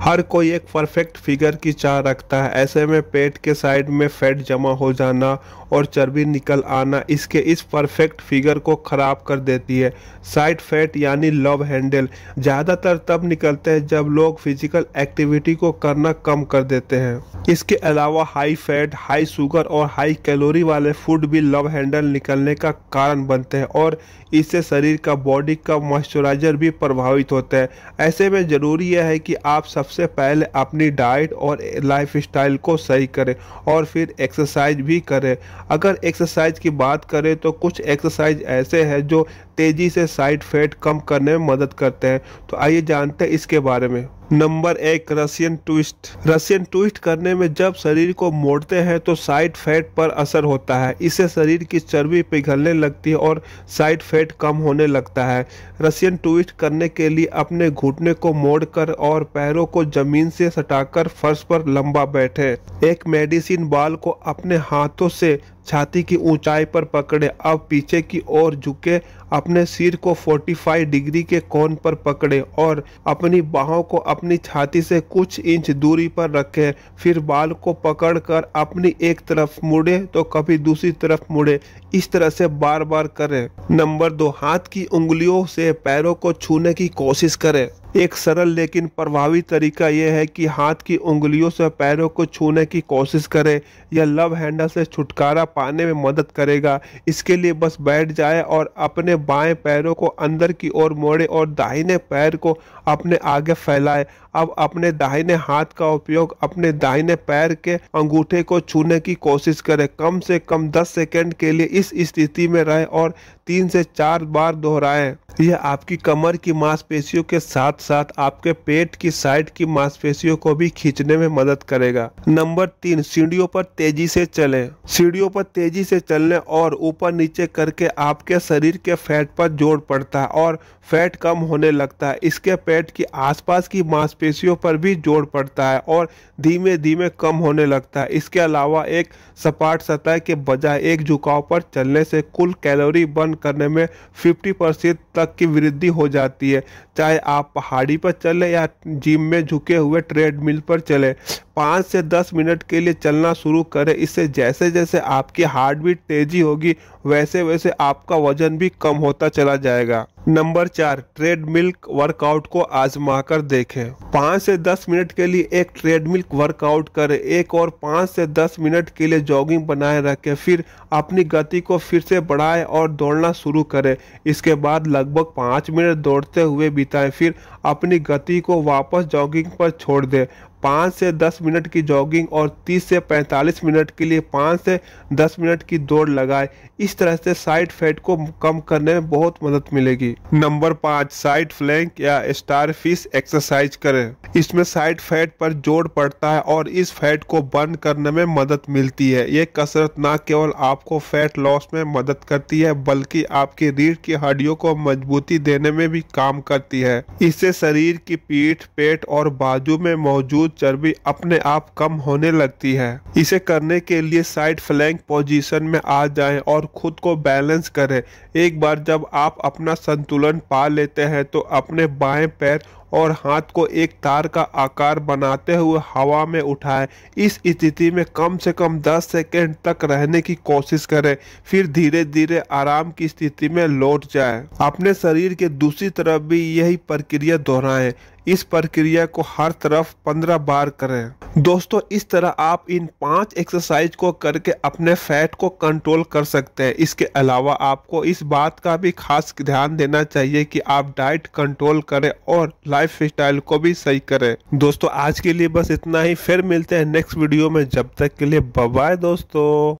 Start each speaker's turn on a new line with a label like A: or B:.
A: हर कोई एक perfect figure की चाह रखता है ऐसे में पेट के साइड में फैट जमा हो जाना और चर्बी निकल आना इसके इस परफेक्ट फिगर को ख़राब कर देती है साइड फैट यानी लव हैंडल ज़्यादातर तब निकलते हैं जब लोग फिजिकल एक्टिविटी को करना कम कर देते हैं इसके अलावा हाई फैट हाई शुगर और हाई कैलोरी वाले फूड भी लव हैंडल निकलने का कारण बनते हैं और इससे शरीर का बॉडी का मॉइस्चराइजर भी प्रभावित होता है ऐसे में ज़रूरी यह है कि आप सब सबसे पहले अपनी डाइट और लाइफ स्टाइल को सही करें और फिर एक्सरसाइज भी करें अगर एक्सरसाइज की बात करें तो कुछ एक्सरसाइज ऐसे हैं जो तेज़ी से साइड फैट कम करने में मदद करते हैं तो आइए जानते हैं इसके बारे में नंबर एक रशियन ट्विस्ट रशियन ट्विस्ट करने में जब शरीर को मोड़ते हैं तो साइड फैट पर असर होता है इससे शरीर की चर्बी पिघलने लगती है और साइड फैट कम होने लगता है रशियन ट्विस्ट करने के लिए अपने घुटने को मोड़कर और पैरों को जमीन से सटाकर फर्श पर लंबा बैठे एक मेडिसिन बाल को अपने हाथों से छाती की ऊंचाई पर पकड़े अब पीछे की ओर झुके अपने सिर को 45 डिग्री के कोण पर पकड़े और अपनी बाहों को अपनी छाती से कुछ इंच दूरी पर रखें फिर बाल को पकड़कर अपनी एक तरफ मुड़े तो कभी दूसरी तरफ मुड़े इस तरह से बार बार करें नंबर दो हाथ की उंगलियों से पैरों को छूने की कोशिश करें एक सरल लेकिन प्रभावी तरीका यह है कि हाथ की उंगलियों से पैरों को छूने की कोशिश करें यह लव हैंडल से छुटकारा पाने में मदद करेगा इसके लिए बस बैठ जाए और अपने बाएं पैरों को अंदर की ओर मोड़े और दाहिने पैर को अपने आगे फैलाए अब अपने दाहिने हाथ का उपयोग अपने दाहिने पैर के अंगूठे को छूने की कोशिश करें कम से कम 10 सेकंड के लिए इस स्थिति में रहें और तीन से चार बार दोहराएं यह आपकी कमर की मांसपेशियों के साथ साथ आपके पेट की साइड की मांसपेशियों को भी खींचने में मदद करेगा नंबर तीन सीढ़ियों पर तेजी से चलें सीढ़ियों पर तेजी से चलने और ऊपर नीचे करके आपके शरीर के फैट पर जोर पड़ता है और फैट कम होने लगता है इसके पेट की आसपास की मांस मांसपेशियों पर भी जोड़ पड़ता है और धीमे धीमे कम होने लगता है इसके अलावा एक सपाट सतह के बजाय एक झुकाव पर चलने से कुल कैलोरी बर्न करने में 50 परसेंट तक की वृद्धि हो जाती है चाहे आप पहाड़ी पर चले या जिम में झुके हुए ट्रेडमिल पर चले पाँच से दस मिनट के लिए चलना शुरू करें इससे जैसे जैसे आपकी हार्ट बीट तेज़ी होगी वैसे वैसे आपका वजन भी कम होता चला जाएगा नंबर चार ट्रेड मिल्क वर्कआउट को आजमा कर देखें पाँच से दस मिनट के लिए एक ट्रेड मिल्क वर्कआउट करें एक और पाँच से दस मिनट के लिए जॉगिंग बनाए रखें फिर अपनी गति को फिर से बढ़ाएं और दौड़ना शुरू करें इसके बाद लगभग पाँच मिनट दौड़ते हुए बिताएं फिर अपनी गति को वापस जॉगिंग पर छोड़ दें पाँच से दस मिनट की जॉगिंग और तीस से पैंतालीस मिनट के लिए पाँच से दस मिनट की दौड़ लगाए इस तरह से साइड फैट को कम करने में बहुत मदद मिलेगी नंबर पाँच साइड फ्लैंक या स्टार फिश एक्सरसाइज करें इसमें साइड फैट पर जोड़ पड़ता है और इस फैट को बर्न करने में मदद मिलती है ये कसरत ना केवल आपको फैट लॉस में मदद करती है बल्कि आपकी रीढ़ की हड्डियों को मजबूती देने में भी काम करती है इससे शरीर की पीठ पेट और बाजू में मौजूद मौजूद चर्बी अपने आप कम होने लगती है इसे करने के लिए साइड फ्लैंक पोजीशन में आ जाएं और खुद को बैलेंस करें एक बार जब आप अपना संतुलन पा लेते हैं तो अपने बाएं पैर और हाथ को एक तार का आकार बनाते हुए हवा में उठाएं इस स्थिति में कम से कम 10 सेकेंड तक रहने की कोशिश करें फिर धीरे धीरे आराम की स्थिति में लौट जाएं। अपने शरीर के दूसरी तरफ भी यही प्रक्रिया दोहराएं इस प्रक्रिया को हर तरफ 15 बार करें दोस्तों इस तरह आप इन पांच एक्सरसाइज को करके अपने फैट को कंट्रोल कर सकते हैं इसके अलावा आपको इस बात का भी खास ध्यान देना चाहिए कि आप डाइट कंट्रोल करें और लाइफ स्टाइल को भी सही करें दोस्तों आज के लिए बस इतना ही फिर मिलते हैं नेक्स्ट वीडियो में जब तक के लिए बाय दोस्तों